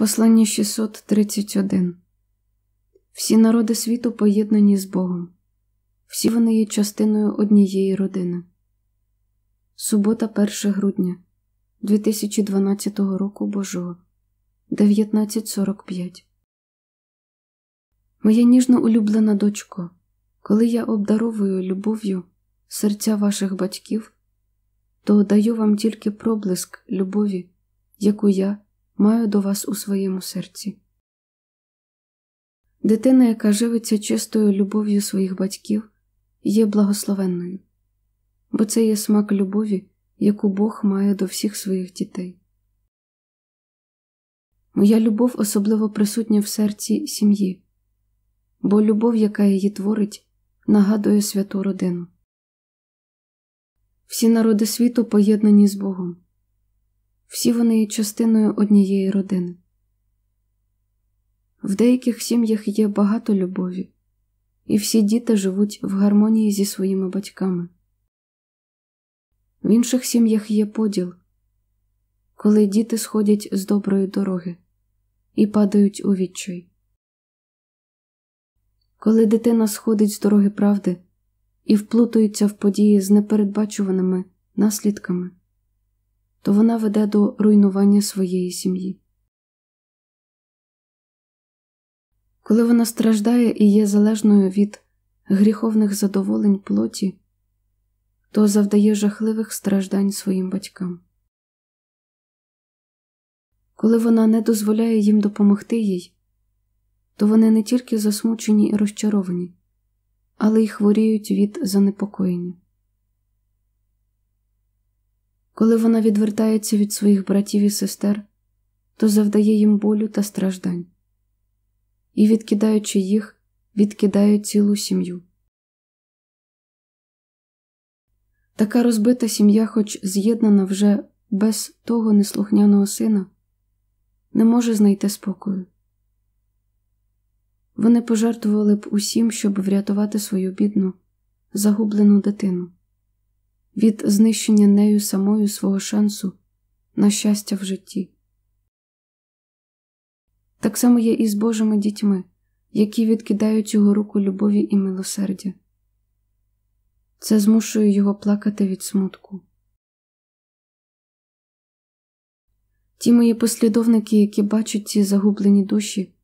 Послання 631. Всі народи світу поєднані з Богом, всі вони є частиною однієї родини. Субота, 1 грудня 2012 року Божого 1945. Моя ніжно улюблена дочко. Коли я обдаровую любов'ю серця ваших батьків, то даю вам тільки проблиск любові, яку я маю до вас у своєму серці. Дитина, яка живиться чистою любов'ю своїх батьків, є благословенною, бо це є смак любові, яку Бог має до всіх своїх дітей. Моя любов особливо присутня в серці сім'ї, бо любов, яка її творить, нагадує святу родину. Всі народи світу поєднані з Богом. Всі вони частиною однієї родини. В деяких сім'ях є багато любові, і всі діти живуть в гармонії зі своїми батьками. В інших сім'ях є поділ, коли діти сходять з доброї дороги і падають у відчай. Коли дитина сходить з дороги правди і вплутується в події з непередбачуваними наслідками то вона веде до руйнування своєї сім'ї. Коли вона страждає і є залежною від гріховних задоволень плоті, то завдає жахливих страждань своїм батькам. Коли вона не дозволяє їм допомогти їй, то вони не тільки засмучені і розчаровані, але й хворіють від занепокоєння. Коли вона відвертається від своїх братів і сестер, то завдає їм болю та страждань і, відкидаючи їх, відкидає цілу сім'ю. Така розбита сім'я, хоч з'єднана вже без того неслухняного сина, не може знайти спокою. Вони пожертвували б усім, щоб врятувати свою бідну, загублену дитину від знищення нею самою свого шансу на щастя в житті. Так само є і з Божими дітьми, які відкидають його руку любові і милосердя. Це змушує його плакати від смутку. Ті мої послідовники, які бачать ці загублені душі,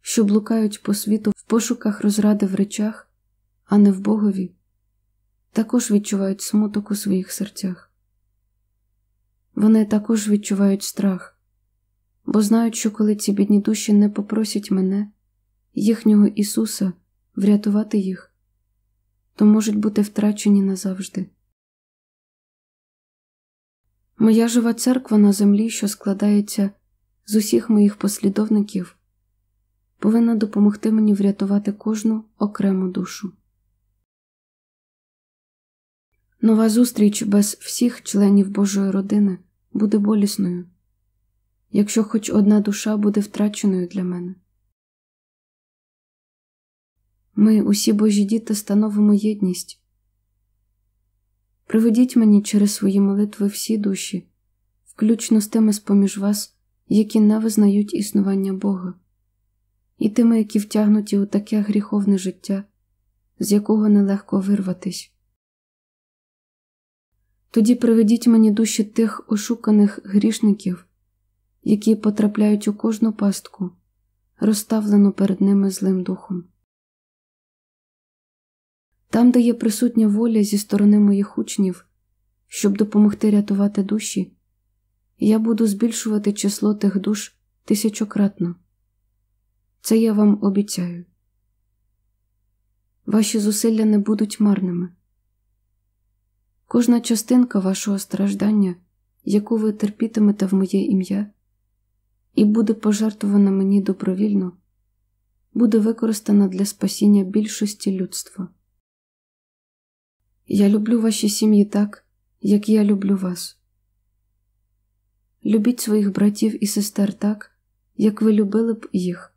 що блукають по світу в пошуках розради в речах, а не в Богові, також відчувають смуток у своїх серцях. Вони також відчувають страх, бо знають, що коли ці бідні душі не попросять мене, їхнього Ісуса, врятувати їх, то можуть бути втрачені назавжди. Моя жива церква на землі, що складається з усіх моїх послідовників, повинна допомогти мені врятувати кожну окрему душу. Нова зустріч без всіх членів Божої родини буде болісною, якщо хоч одна душа буде втраченою для мене. Ми, усі Божі діти, становимо єдність. Приведіть мені через свої молитви всі душі, включно з тими з-поміж вас, які не визнають існування Бога, і тими, які втягнуті у таке гріховне життя, з якого нелегко вирватись. Тоді приведіть мені душі тих ошуканих грішників, які потрапляють у кожну пастку, розставлену перед ними злим духом. Там, де є присутня воля зі сторони моїх учнів, щоб допомогти рятувати душі, я буду збільшувати число тих душ тисячократно. Це я вам обіцяю. Ваші зусилля не будуть марними. Кожна частинка вашого страждання, яку ви терпітимете в моє ім'я, і буде пожертвована мені добровільно, буде використана для спасіння більшості людства. Я люблю ваші сім'ї так, як я люблю вас. Любіть своїх братів і сестер так, як ви любили б їх,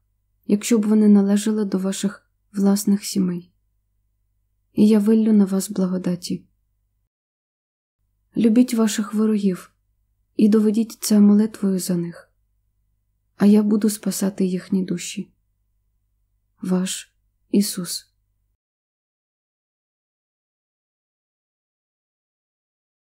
якщо б вони належали до ваших власних сімей. І я виллю на вас благодаті. Любіть ваших ворогів і доведіть це молитвою за них, а я буду спасати їхні душі. Ваш Ісус.